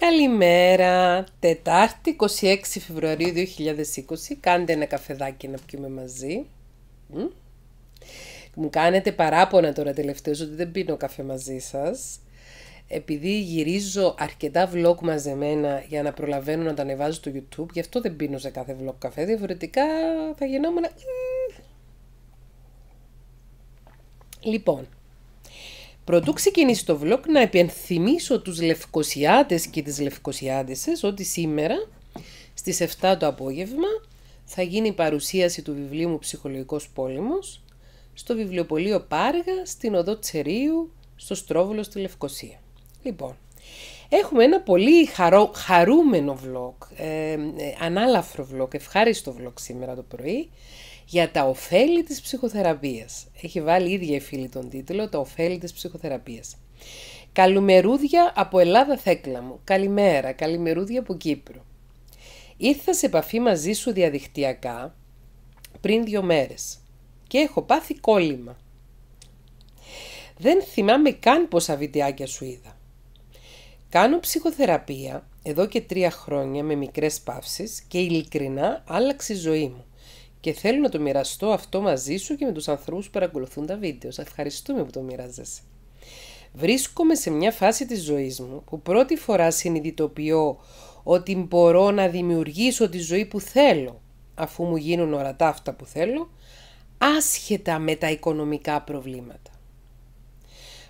Καλημέρα, Τετάρτη 26 Φεβρουαρίου 2020, κάντε ένα καφεδάκι να πιούμε μαζί. Μου κάνετε παράπονα τώρα τελευταίως ότι δεν πίνω καφέ μαζί σας. Επειδή γυρίζω αρκετά vlog μαζεμένα για να προλαβαίνω να τα ανεβάζω στο YouTube, γι' αυτό δεν πίνω σε κάθε vlog καφέ, διαφορετικά θα γινόμουν... Λοιπόν, Πρωτού ξεκινήσει το vlog να επενθυμίσω τους Λευκοσιάτες και τις λευκοσιάτησες ότι σήμερα στις 7 το απόγευμα θα γίνει η παρουσίαση του βιβλίου μου «Ψυχολογικός πόλεμος» στο βιβλιοπωλείο Πάργα στην Οδό Τσερίου στο Στρόβολο στη Λευκοσία. Λοιπόν, Έχουμε ένα πολύ χαρούμενο vlog, ε, ε, ανάλαφρο vlog, ευχάριστο vlog σήμερα το πρωί για τα ωφέλη της ψυχοθεραπείας. Έχει βάλει η ίδια η φίλη τον τίτλο «Τα ωφέλη της ψυχοθεραπείας». Καλημερούδια από Ελλάδα Θέκλα μου. Καλημέρα, καλημερούδια από Κύπρο. Ήρθα σε επαφή μαζί σου διαδικτυακά πριν δύο μέρες και έχω πάθει κόλλημα. Δεν θυμάμαι καν πόσα βιντεάκια σου είδα. Κάνω ψυχοθεραπεία εδώ και τρία χρόνια με μικρές παύσεις και ειλικρινά άλλαξε η ζωή μου. Και θέλω να το μοιραστώ αυτό μαζί σου και με τους ανθρώπους που παρακολουθούν τα βίντεο. Σας ευχαριστούμε που το μοιράζεσαι. Βρίσκομαι σε μια φάση της ζωής μου που πρώτη φορά συνειδητοποιώ ότι μπορώ να δημιουργήσω τη ζωή που θέλω αφού μου γίνουν ορατά αυτά που θέλω, άσχετα με τα οικονομικά προβλήματα.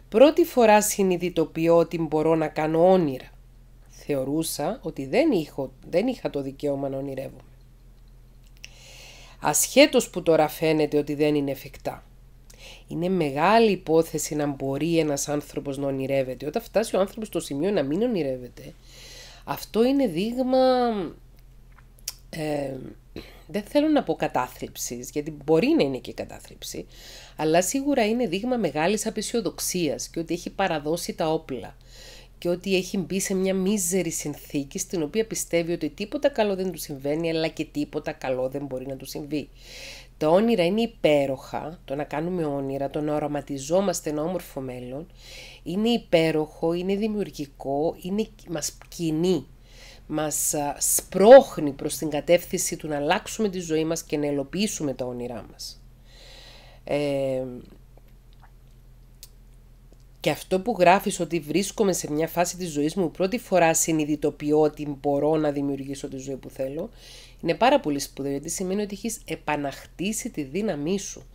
Πρώτη φορά συνειδητοποιώ ότι μπορώ να κάνω όνειρα. Θεωρούσα ότι δεν, είχα, δεν είχα το δικαίωμα να ονειρεύομαι. Ασχέτως που τώρα φαίνεται ότι δεν είναι εφικτά. Είναι μεγάλη υπόθεση να μπορεί ένας άνθρωπος να ονειρεύεται. Όταν φτάσει ο άνθρωπος στο σημείο να μην ονειρεύεται, αυτό είναι δείγμα ε, δεν θέλω να πω κατάθλιψης, γιατί μπορεί να είναι και κατάθλιψη, αλλά σίγουρα είναι δείγμα μεγάλης απεσιοδοξίας και ότι έχει παραδώσει τα όπλα και ότι έχει μπει σε μια μίζερη συνθήκη στην οποία πιστεύει ότι τίποτα καλό δεν του συμβαίνει, αλλά και τίποτα καλό δεν μπορεί να του συμβεί. Τα όνειρα είναι υπέροχα, το να κάνουμε όνειρα, το να οραματιζόμαστε ένα όμορφο μέλλον, είναι υπέροχο, είναι δημιουργικό, είναι, μας κινεί μας σπρώχνει προς την κατεύθυνση του να αλλάξουμε τη ζωή μας και να ελοπίσουμε τα όνειρά μας. Ε, και αυτό που γράφεις ότι βρίσκομαι σε μια φάση της ζωής μου πρώτη φορά συνειδητοποιώ ότι μπορώ να δημιουργήσω τη ζωή που θέλω είναι πάρα πολύ σπουδαίο γιατί σημαίνει ότι έχεις επαναχτίσει τη δύναμή σου.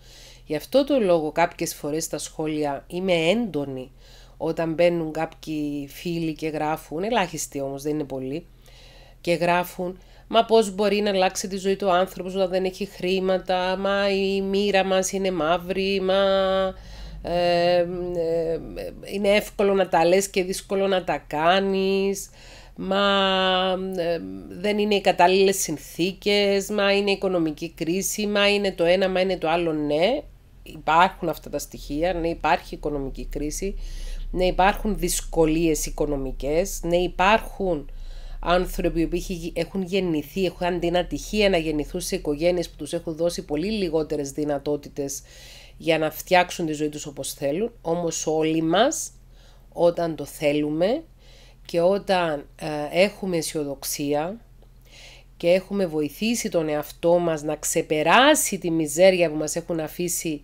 Γι' αυτό το λόγο κάποιες φορές στα σχόλια είμαι έντονη όταν μπαίνουν κάποιοι φίλοι και γράφουν, ελάχιστοι όμως δεν είναι πολλοί, και γράφουν «Μα πώς μπορεί να αλλάξει τη ζωή του άνθρωπος όταν δεν έχει χρήματα», «Μα η μοίρα μας είναι μαύρη», «Μα ε, ε, είναι εύκολο να τα λες και δύσκολο να τα κάνεις», «Μα ε, δεν είναι οι κατάλληλες συνθήκες», «Μα είναι η οικονομική κρίση», «Μα είναι το ένα», «Μα είναι το άλλο», ναι. Υπάρχουν αυτά τα στοιχεία, ναι υπάρχει οικονομική κρίση, ναι υπάρχουν δυσκολίες οικονομικές, ναι υπάρχουν άνθρωποι που έχουν γεννηθεί, έχουν την ατυχία να γεννηθούν σε οικογένειες που τους έχουν δώσει πολύ λιγότερες δυνατότητες για να φτιάξουν τη ζωή τους όπως θέλουν. Όμως όλοι μας, όταν το θέλουμε και όταν ε, έχουμε αισιοδοξία και έχουμε βοηθήσει τον εαυτό μας να ξεπεράσει τη μιζέρια που μας έχουν αφήσει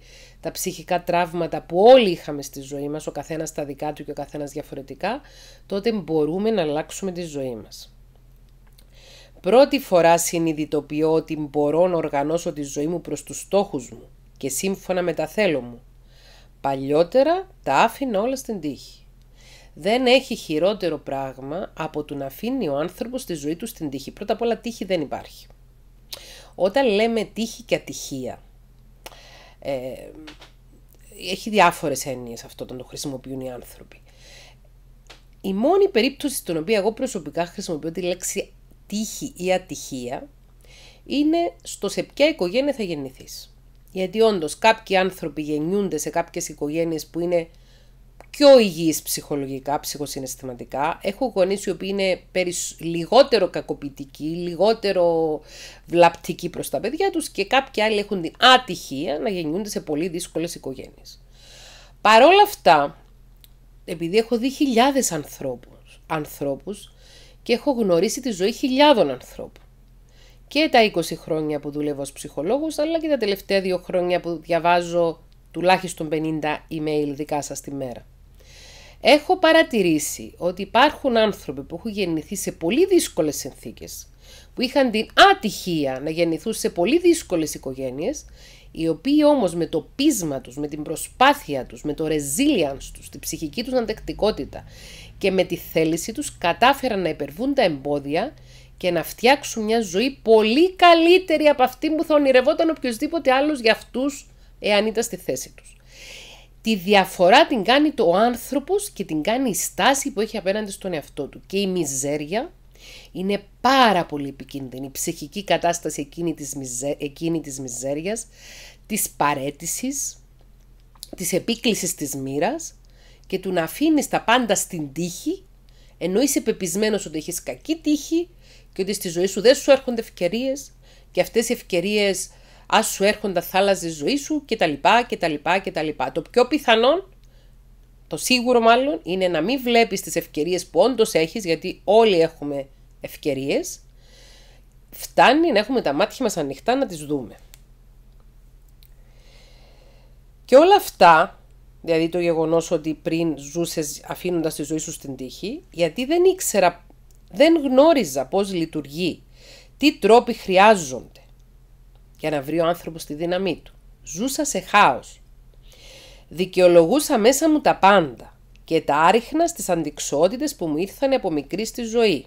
τα ψυχικά τραύματα που όλοι είχαμε στη ζωή μας, ο καθένας τα δικά του και ο καθένας διαφορετικά, τότε μπορούμε να αλλάξουμε τη ζωή μας. Πρώτη φορά συνειδητοποιώ ότι μπορώ να οργανώσω τη ζωή μου προς τους στόχους μου και σύμφωνα με τα θέλω μου. Παλιότερα τα άφηνα όλα στην τύχη. Δεν έχει χειρότερο πράγμα από το να αφήνει ο άνθρωπος τη ζωή του στην τύχη. Πρώτα απ' όλα τύχη δεν υπάρχει. Όταν λέμε τύχη και ατυχία, ε, έχει διάφορες έννοιες αυτό όταν το χρησιμοποιούν οι άνθρωποι. Η μόνη περίπτωση στην οποία εγώ προσωπικά χρησιμοποιώ τη λέξη τύχη ή ατυχία είναι στο σε ποια οικογένεια θα γεννηθείς. Γιατί όντως κάποιοι άνθρωποι γεννιούνται σε κάποιες οικογένειες που είναι πιο υγιείς ψυχολογικά, ψυχοσυναισθηματικά. Έχω γονείς οι οποίοι είναι περισ... λιγότερο κακοποιητικοί, λιγότερο βλαπτικοί προς τα παιδιά τους και κάποιοι άλλοι έχουν την άτυχία να γεννιούνται σε πολύ δύσκολες οικογένειες. Παρόλα αυτά, επειδή έχω δει χιλιάδες ανθρώπους, ανθρώπους και έχω γνωρίσει τη ζωή χιλιάδων ανθρώπων, και τα 20 χρόνια που δουλεύω ως ψυχολόγος, αλλά και τα τελευταία δύο χρόνια που διαβάζω τουλάχιστον 50 email δικά σας τη μέρα. Έχω παρατηρήσει ότι υπάρχουν άνθρωποι που έχουν γεννηθεί σε πολύ δύσκολες συνθήκες, που είχαν την άτυχία να γεννηθούν σε πολύ δύσκολες οικογένειες, οι οποίοι όμως με το πείσμα τους, με την προσπάθεια τους, με το resilience τους, τη ψυχική τους αντεκτικότητα και με τη θέληση τους κατάφεραν να υπερβούν τα εμπόδια και να φτιάξουν μια ζωή πολύ καλύτερη από αυτή που θα ονειρευόταν οποιοδήποτε άλλος για αυτούς εάν ήταν στη θέση τους. Τη διαφορά την κάνει το άνθρωπος και την κάνει η στάση που έχει απέναντι στον εαυτό του. Και η μιζέρια είναι πάρα πολύ επικίνδυνη. Η ψυχική κατάσταση εκείνη της, μιζε... της μιζέριας, της παρέτησης, της επίκλησης της μοίρας και του να αφήνεις τα πάντα στην τύχη, ενώ είσαι πεπισμένος ότι έχεις κακή τύχη και ότι στη ζωή σου δεν σου έρχονται ευκαιρίες και αυτές οι ευκαιρίες ας σου έρχονται θάλασσες ζωή σου και τα λοιπά. Το πιο πιθανό, το σίγουρο μάλλον, είναι να μην βλέπεις τις ευκαιρίες που όντως έχεις, γιατί όλοι έχουμε ευκαιρίες, φτάνει να έχουμε τα μάτια μας ανοιχτά να τις δούμε. Και όλα αυτά, δηλαδή το γεγονός ότι πριν ζούσες αφήνοντας τη ζωή σου στην τύχη, γιατί δεν ήξερα, δεν γνώριζα πώς λειτουργεί, τι τρόποι χρειάζονται, για να βρει ο άνθρωπος τη δύναμή του. Ζούσα σε χάος. Δικαιολογούσα μέσα μου τα πάντα και τα άριχνα στις αντικσότητες που μου ήρθαν από μικρή στη ζωή.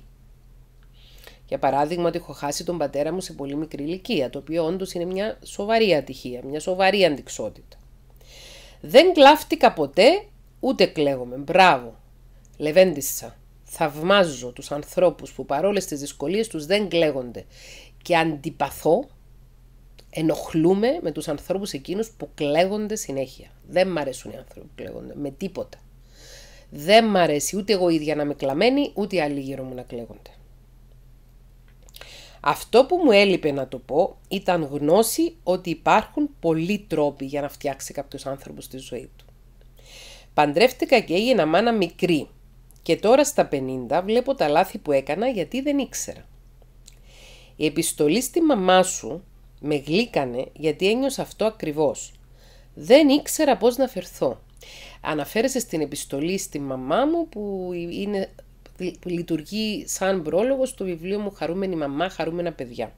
Για παράδειγμα, ότι έχω χάσει τον πατέρα μου σε πολύ μικρή ηλικία, το οποίο όντως είναι μια σοβαρή ατυχία, μια σοβαρή αντικσότητα. Δεν κλάφτηκα ποτέ, ούτε κλαίγομαι. Μπράβο. Λεβέντισα. Θαυμάζω τους ανθρώπους που παρόλες τις δυσκολίες τους δεν κλαίγονται. Και αντιπαθώ ενοχλούμε με τους ανθρώπους εκείνους που κλαίγονται συνέχεια. Δεν μ' αρέσουν οι άνθρωποι που κλαίγονται με τίποτα. Δεν μ' αρέσει ούτε εγώ ίδια να είμαι κλαμμένη, ούτε οι άλλοι γύρω μου να κλαίγονται. Αυτό που μου έλειπε να το πω ήταν γνώση ότι υπάρχουν πολλοί τρόποι για να φτιάξει κάποιος άνθρωπους τη ζωή του. Παντρεύτηκα και έγινα μάνα μικρή και τώρα στα 50 βλέπω τα λάθη που έκανα γιατί δεν ήξερα. Η επιστολή στη μαμά σου με γλύκανε γιατί ένιωσα αυτό ακριβώς. Δεν ήξερα πώς να φερθώ. Αναφέρεσαι στην επιστολή στη μαμά μου που, είναι, που λειτουργεί σαν πρόλογο στο βιβλίο μου «Χαρούμενη μαμά, χαρούμενα παιδιά».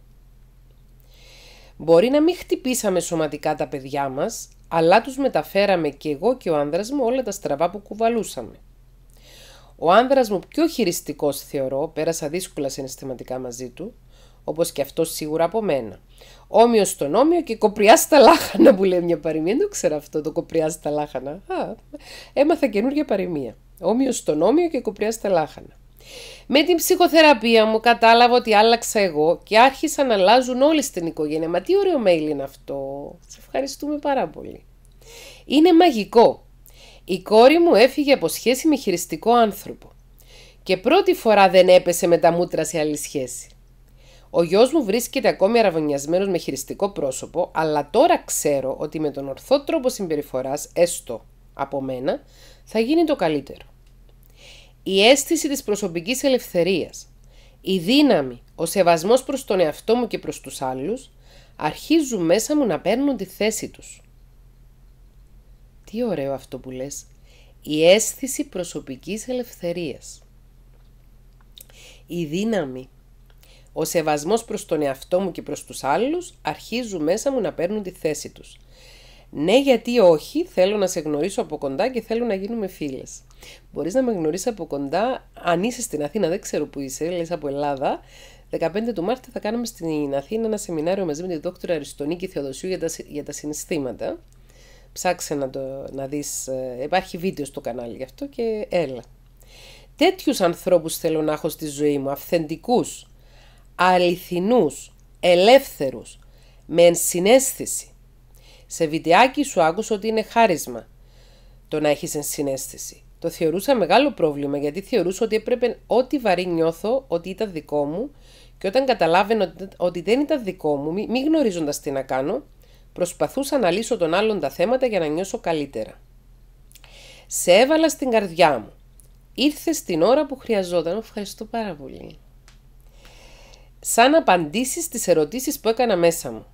Μπορεί να μην χτυπήσαμε σωματικά τα παιδιά μας, αλλά τους μεταφέραμε και εγώ και ο άνδρας μου όλα τα στραβά που κουβαλούσαμε. Ο άνδρας μου πιο χειριστικός θεωρώ, πέρασα δύσκολα συναισθηματικά μαζί του, όπως και αυτός σίγουρα από μένα. Όμοιος στον όμοιο και κοπριάς στα λάχανα που λέει μια παροιμία. Δεν το ξέρω αυτό το κοπριάς στα λάχανα. έμαθα καινούργια παροιμία. Όμοιος στον όμοιο και κοπριάς στα λάχανα. Με την ψυχοθεραπεία μου κατάλαβα ότι άλλαξα εγώ και άρχισαν να αλλάζουν όλοι στην οικογένεια. Μα τι ωραίο mail είναι αυτό. Σε ευχαριστούμε πάρα πολύ. Είναι μαγικό. Η κόρη μου έφυγε από σχέση με χειριστικό άνθρωπο. Και πρώτη φορά δεν έπεσε με τα μούτρα σε άλλη σχέση. Ο γιος μου βρίσκεται ακόμη αραβωνιασμένος με χειριστικό πρόσωπο, αλλά τώρα ξέρω ότι με τον ορθό τρόπο συμπεριφοράς, έστω από μένα, θα γίνει το καλύτερο. Η αίσθηση της προσωπικής ελευθερίας, η δύναμη, ο σεβασμός προς τον εαυτό μου και προς τους άλλους, αρχίζουν μέσα μου να παίρνουν τη θέση τους. Τι ωραίο αυτό που λες. Η αίσθηση προσωπικής ελευθερίας. Η δύναμη, ο σεβασμός προς τον εαυτό μου και προς τους άλλους, αρχίζουν μέσα μου να παίρνουν τη θέση τους. Ναι, γιατί όχι, θέλω να σε γνωρίσω από κοντά και θέλω να γίνουμε φίλες. Μπορείς να με γνωρίσεις από κοντά, αν είσαι στην Αθήνα, δεν ξέρω που είσαι, λες από Ελλάδα. 15 του Μάρτη θα κάνουμε στην Αθήνα ένα σεμινάριο μαζί με τη δόκτωρα Αριστονίκη Θεοδοσίου για τα, για τα συναισθήματα. Ψάξε να, το, να δεις, ε, υπάρχει βίντεο στο κανάλι γι' αυτό και έλα. Τέτοιους ανθρώπους θέλω να έχω στη ζωή μου, αυθεντικούς αληθινούς, ελεύθερους, με ενσυναίσθηση. Σε βιντεάκι σου άκουσα ότι είναι χάρισμα το να έχεις ενσυναίσθηση. Το θεωρούσα μεγάλο πρόβλημα γιατί θεωρούσα ότι έπρεπε ό,τι βαρύ νιώθω ότι ήταν δικό μου και όταν καταλάβαινα ότι δεν ήταν δικό μου, μη γνωρίζοντας τι να κάνω, προσπαθούσα να λύσω τον άλλον τα θέματα για να νιώσω καλύτερα. Σε έβαλα στην καρδιά μου. Ήρθες στην ώρα που χρειαζόταν. Ευχαριστώ πάρα πολύ σαν απαντήσεις στις ερωτήσεις που έκανα μέσα μου,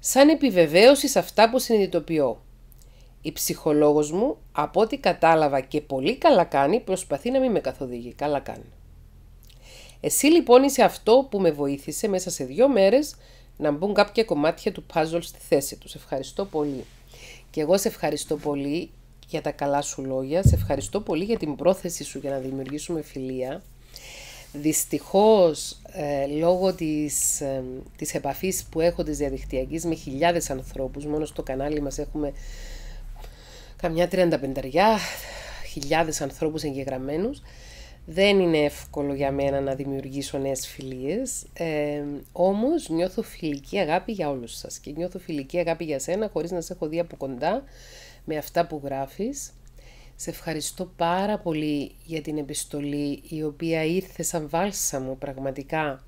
σαν επιβεβαίωση σε αυτά που συνειδητοποιώ. Η ψυχολόγος μου, από ό,τι κατάλαβα και πολύ καλά κάνει, προσπαθεί να μην με καθοδηγεί. Καλά κάνει. Εσύ λοιπόν είσαι αυτό που με βοήθησε μέσα σε δύο μέρες να μπουν κάποια κομμάτια του puzzle στη θέση τους. Ευχαριστώ πολύ. Και εγώ σε ευχαριστώ πολύ για τα καλά σου λόγια. Σε ευχαριστώ πολύ για την πρόθεση σου για να δημιουργήσουμε φιλία. Δυστυχώς, ε, λόγω της, ε, της επαφής που έχω της διαδικτυακής με χιλιάδες ανθρώπους, μόνο στο κανάλι μας έχουμε καμιά τριάντα πενταριά, χιλιάδες ανθρώπους εγγεγραμμένους, δεν είναι εύκολο για μένα να δημιουργήσω νέες φιλίες, ε, όμως νιώθω φιλική αγάπη για όλους σας και νιώθω φιλική αγάπη για σένα χωρίς να σε έχω δει από κοντά με αυτά που γράφεις. Σε ευχαριστώ πάρα πολύ για την επιστολή η οποία ήρθε σαν βάλσα μου πραγματικά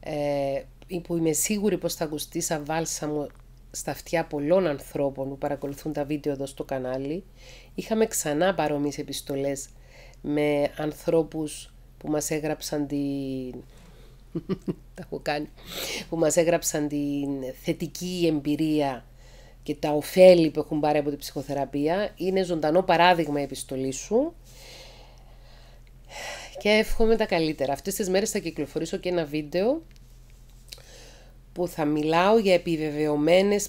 ε, που είμαι σίγουρη πως θα ακουστεί σαν βάλσα μου στα αυτιά πολλών ανθρώπων που παρακολουθούν τα βίντεο εδώ στο κανάλι. Είχαμε ξανά παρόμοιες επιστολές με ανθρώπους που μας έγραψαν την... τα κάνει. που μας έγραψαν την θετική εμπειρία και τα ωφέλη που έχουν πάρει από την ψυχοθεραπεία. Είναι ζωντανό παράδειγμα η επιστολή σου. Και εύχομαι τα καλύτερα. Αυτές τις μέρες θα κυκλοφορήσω και ένα βίντεο που θα μιλάω για επιβεβαιωμένες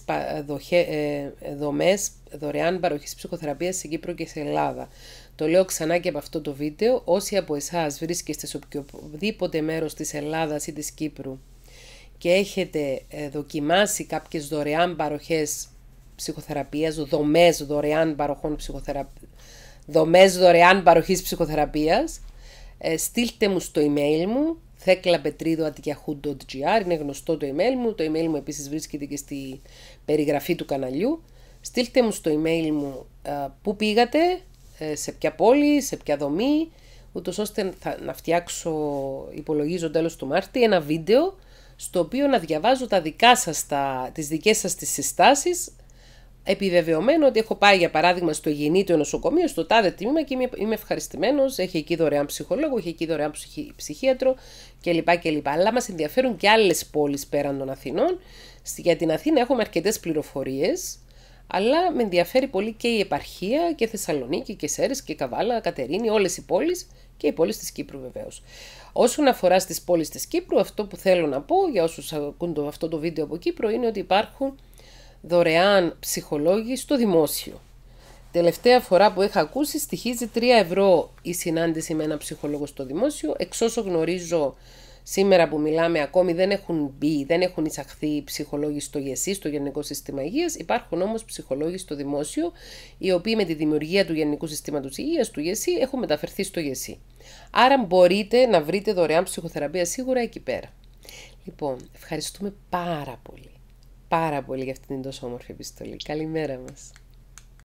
ε, δομές δωρεάν παροχής ψυχοθεραπείας στην Κύπρο και σε Ελλάδα. Το λέω ξανά και από αυτό το βίντεο. Όσοι από εσάς βρίσκεστε σε οποιοδήποτε μέρος της Ελλάδας ή της Κύπρου και έχετε ε, δοκιμάσει κάποιες δωρεάν παροχές ψυχοθεραπείας, δομές δωρεάν παροχών ψυχοθεραπείας, δωρεάν παροχής ψυχοθεραπείας, ε, στείλτε μου στο email μου, θέκλαπετρίδοατικιαχού.gr, είναι γνωστό το email μου, το email μου επίσης βρίσκεται και στη περιγραφή του καναλιού. Στείλτε μου στο email μου ε, πού πήγατε, ε, σε ποια πόλη, σε ποια δομή, ούτως ώστε θα, να φτιάξω, υπολογίζω τέλος του Μάρτη, ένα βίντεο στο οποίο να διαβάζω τα δικά σας, τα, τις δικές σας τις συστάσεις επιβεβαιωμένο ότι έχω πάει για παράδειγμα στο γεννήτιο νοσοκομείο, στο τάδε τμήμα και είμαι, ευχαριστημένος. Έχει εκεί δωρεάν ψυχολόγο, έχει εκεί δωρεάν ψυχίατρο κλπ. κλπ. Αλλά μας ενδιαφέρουν και άλλες πόλεις πέραν των Αθηνών. Για την Αθήνα έχουμε αρκετές πληροφορίες, αλλά με ενδιαφέρει πολύ και η επαρχία και Θεσσαλονίκη και σέρες, και Καβάλα, Κατερίνη, όλες οι πόλεις και οι πόλεις της Κύπρου βεβαίως. Όσον αφορά στις πόλεις της Κύπρου, αυτό που θέλω να πω για όσους ακούν το, αυτό το βίντεο από Κύπρο είναι ότι υπάρχουν δωρεάν ψυχολόγοι στο δημόσιο. Τελευταία φορά που είχα ακούσει στοιχίζει 3 ευρώ η συνάντηση με ένα ψυχολόγο στο δημόσιο. Εξ όσο γνωρίζω σήμερα που μιλάμε ακόμη δεν έχουν μπει, δεν έχουν εισαχθεί ψυχολόγοι στο ΓΕΣΥ, e, στο Γενικό Σύστημα Υγείας. Υπάρχουν όμως ψυχολόγοι στο δημόσιο, οι οποίοι με τη δημιουργία του Γενικού Συστήματος Υγείας, του ΓΕΣΥ, e, έχουν μεταφερθεί στο ΓΕΣΥ. E. Άρα μπορείτε να βρείτε δωρεάν ψυχοθεραπεία σίγουρα εκεί πέρα. Λοιπόν, ευχαριστούμε πάρα πολύ πάρα πολύ για αυτήν την τόσο όμορφη επιστολή. Καλημέρα μας.